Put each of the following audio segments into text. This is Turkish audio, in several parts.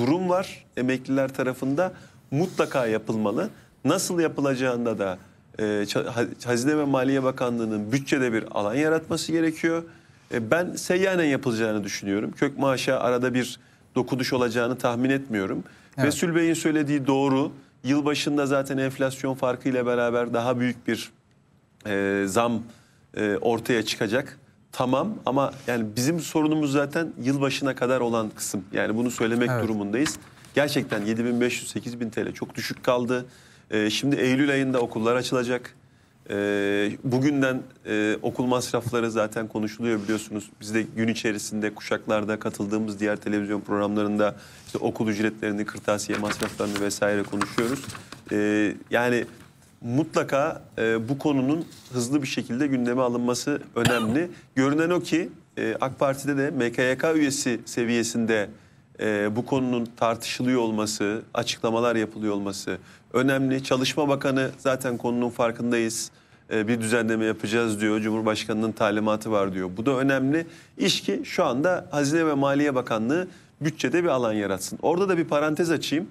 durum var emekliler tarafında mutlaka yapılmalı. Nasıl yapılacağında da e, Hazine ve Maliye Bakanlığı'nın bütçede bir alan yaratması gerekiyor. E, ben seyyanen yapılacağını düşünüyorum. Kök maaşa arada bir dokunuş olacağını tahmin etmiyorum. Evet. Resul Bey'in söylediği doğru. Yılbaşında zaten enflasyon farkıyla beraber daha büyük bir e, zam e, ortaya çıkacak. Tamam ama yani bizim sorunumuz zaten yılbaşına kadar olan kısım. Yani bunu söylemek evet. durumundayız. Gerçekten 7500-8000 TL çok düşük kaldı. Ee, şimdi Eylül ayında okullar açılacak. Ee, bugünden e, okul masrafları zaten konuşuluyor biliyorsunuz. Biz de gün içerisinde kuşaklarda katıldığımız diğer televizyon programlarında işte okul ücretlerini, kırtasiye masraflarını vesaire konuşuyoruz. Ee, yani mutlaka e, bu konunun hızlı bir şekilde gündeme alınması önemli. Görünen o ki e, AK Parti'de de MKYK üyesi seviyesinde e, bu konunun tartışılıyor olması, açıklamalar yapılıyor olması önemli. Çalışma Bakanı zaten konunun farkındayız. E, bir düzenleme yapacağız diyor. Cumhurbaşkanının talimatı var diyor. Bu da önemli. İş ki şu anda Hazine ve Maliye Bakanlığı bütçede bir alan yaratsın. Orada da bir parantez açayım.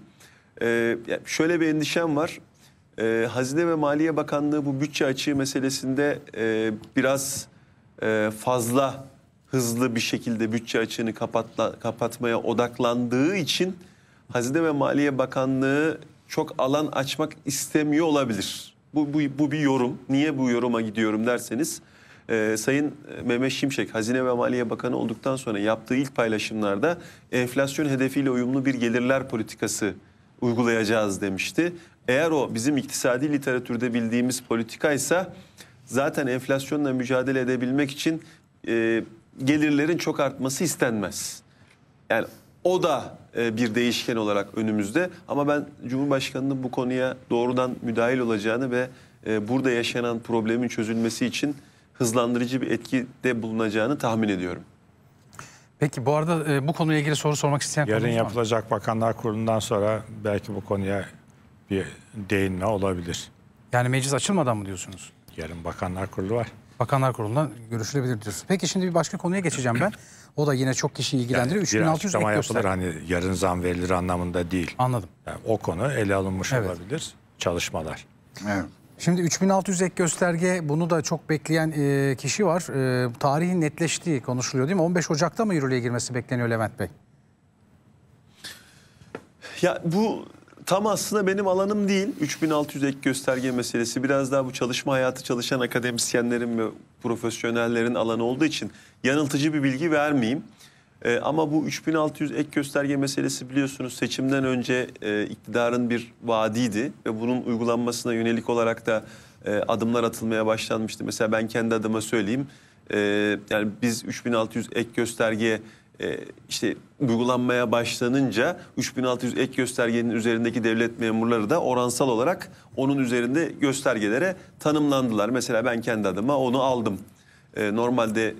Ee, şöyle bir endişem var e, Hazine ve Maliye Bakanlığı bu bütçe açığı meselesinde e, biraz e, fazla hızlı bir şekilde bütçe açığını kapatla, kapatmaya odaklandığı için Hazine ve Maliye Bakanlığı çok alan açmak istemiyor olabilir. Bu, bu, bu bir yorum. Niye bu yoruma gidiyorum derseniz e, Sayın Mehmet Şimşek Hazine ve Maliye Bakanı olduktan sonra yaptığı ilk paylaşımlarda enflasyon hedefiyle uyumlu bir gelirler politikası uygulayacağız demişti. Eğer o bizim iktisadi literatürde bildiğimiz politikaysa zaten enflasyonla mücadele edebilmek için e, gelirlerin çok artması istenmez. Yani o da e, bir değişken olarak önümüzde ama ben Cumhurbaşkanı'nın bu konuya doğrudan müdahil olacağını ve e, burada yaşanan problemin çözülmesi için hızlandırıcı bir etkide bulunacağını tahmin ediyorum. Peki bu arada e, bu konuyla ilgili soru sormak isteyen Yarın yapılacak Bakanlar Kurulu'ndan sonra belki bu konuya bir değinme olabilir. Yani meclis açılmadan mı diyorsunuz? Yarın Bakanlar Kurulu var. Bakanlar Kurulu'ndan görüşülebilir diyorsunuz. Peki şimdi bir başka konuya geçeceğim ben. O da yine çok kişiyi ilgilendiriyor. Yani 3600 ek göster. Hani yarın zam verilir anlamında değil. Anladım. Yani o konu ele alınmış evet. olabilir. Çalışmalar. Evet. Şimdi 3600 ek gösterge bunu da çok bekleyen e, kişi var. E, tarihin netleştiği konuşuluyor değil mi? 15 Ocak'ta mı yürürlüğe girmesi bekleniyor Levent Bey? Ya bu tam aslında benim alanım değil. 3600 ek gösterge meselesi biraz daha bu çalışma hayatı çalışan akademisyenlerin ve profesyonellerin alanı olduğu için yanıltıcı bir bilgi vermeyeyim. E, ama bu 3600 ek gösterge meselesi biliyorsunuz seçimden önce e, iktidarın bir vaadiydi ve bunun uygulanmasına yönelik olarak da e, adımlar atılmaya başlanmıştı. Mesela ben kendi adıma söyleyeyim. E, yani biz 3600 ek gösterge ee, işte uygulanmaya başlanınca 3600 ek göstergenin üzerindeki devlet memurları da oransal olarak onun üzerinde göstergelere tanımlandılar. Mesela ben kendi adıma onu aldım. Ee, normalde e,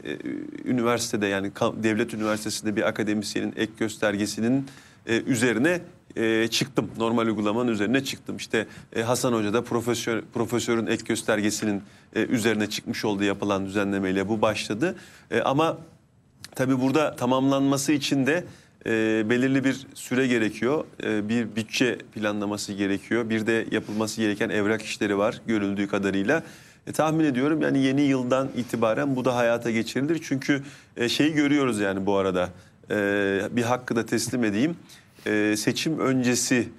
üniversitede yani devlet üniversitesinde bir akademisyenin ek göstergesinin e, üzerine e, çıktım. Normal uygulamanın üzerine çıktım. İşte Hasan Hoca da profesör, profesörün ek göstergesinin üzerine çıkmış olduğu yapılan düzenlemeyle bu başladı. E, ama Tabii burada tamamlanması için de e, belirli bir süre gerekiyor. E, bir bütçe planlaması gerekiyor. Bir de yapılması gereken evrak işleri var görüldüğü kadarıyla. E, tahmin ediyorum yani yeni yıldan itibaren bu da hayata geçirilir. Çünkü e, şeyi görüyoruz yani bu arada. E, bir hakkı da teslim edeyim. E, seçim öncesi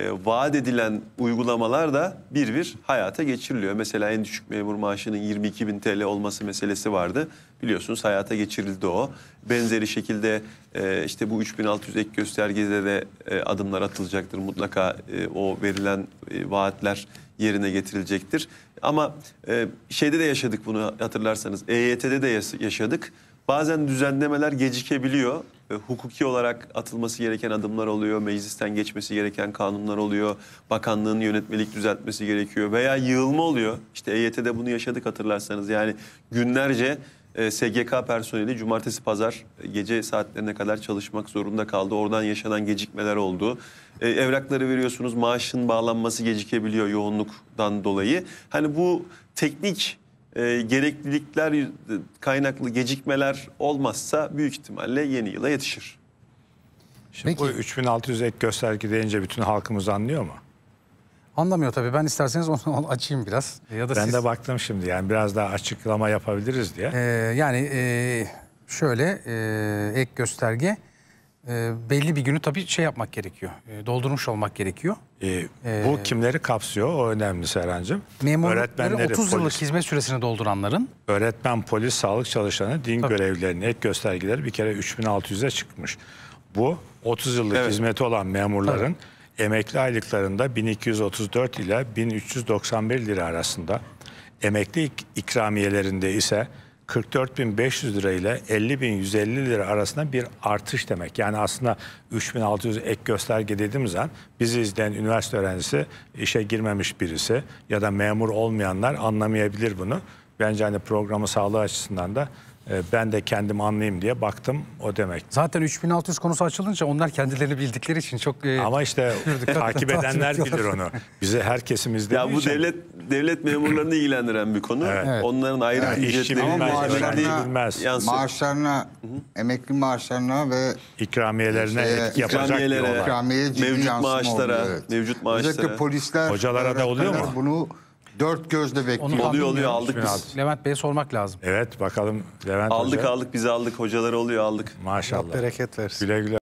e, vaat edilen uygulamalar da bir bir hayata geçiriliyor. Mesela en düşük memur maaşının 22 bin TL olması meselesi vardı. Biliyorsunuz hayata geçirildi o. Benzeri şekilde e, işte bu 3600 ek göstergede de e, adımlar atılacaktır. Mutlaka e, o verilen e, vaatler yerine getirilecektir. Ama e, şeyde de yaşadık bunu hatırlarsanız. EYT'de de yaşadık. Bazen düzenlemeler gecikebiliyor. E, hukuki olarak atılması gereken adımlar oluyor. Meclisten geçmesi gereken kanunlar oluyor. Bakanlığın yönetmelik düzeltmesi gerekiyor. Veya yığılma oluyor. İşte EYT'de bunu yaşadık hatırlarsanız. Yani günlerce e, SGK personeli cumartesi pazar e, gece saatlerine kadar çalışmak zorunda kaldı. Oradan yaşanan gecikmeler oldu. evrakları veriyorsunuz maaşın bağlanması gecikebiliyor yoğunluktan dolayı. Hani bu teknik e, gereklilikler kaynaklı gecikmeler olmazsa büyük ihtimalle yeni yıla yetişir. Şimdi Peki. bu 3600 ek gösterge deyince bütün halkımız anlıyor mu? Anlamıyor tabii. Ben isterseniz onu, açayım biraz. Ya da ben siz... de baktım şimdi yani biraz daha açıklama yapabiliriz diye. Ee, yani e, şöyle e, ek gösterge e, belli bir günü tabii şey yapmak gerekiyor. E, doldurmuş olmak gerekiyor. E, bu e, kimleri kapsıyor? O önemli Serhan'cığım. Memurları 30 yıllık polis, hizmet süresini dolduranların. Öğretmen, polis, sağlık çalışanı, din tabii. görevlilerinin et göstergeleri bir kere 3600'e çıkmış. Bu 30 yıllık evet. hizmeti olan memurların tabii. emekli aylıklarında 1234 ile 1391 lira arasında. Emekli ikramiyelerinde ise 44.500 lira ile 50.150 lira arasında bir artış demek. Yani aslında 3.600 ek gösterge dediğimiz an bizi izleyen üniversite öğrencisi işe girmemiş birisi ya da memur olmayanlar anlamayabilir bunu. Bence hani programı sağlığı açısından da ee, ben de kendim anlayayım diye baktım o demek. Zaten 3600 konusu açılınca onlar kendilerini bildikleri için çok e, Ama işte takip edenler bilir onu. Bize herkesimizde Ya bu için... devlet devlet memurlarını ilgilendiren bir konu. Evet. Onların ayrı yani ücretleri bilmez. Maaşlarına, Hı -hı. emekli maaşlarına ve ikramiyelerine şeye, etki ikramiyelere, yapacak diyorlar. İkramiye mevcut maaşlara, oluyor, evet. mevcut maaşlara. Özellikle polisler, hocalara da oluyor mu? Bunu Dört gözle bekliyor. Oluyor oluyor aldık biz. Levent Bey'e sormak lazım. Evet bakalım Levent Aldık Hoca. aldık bizi aldık hocalar oluyor aldık. Maşallah. bereket versin. Güle güle.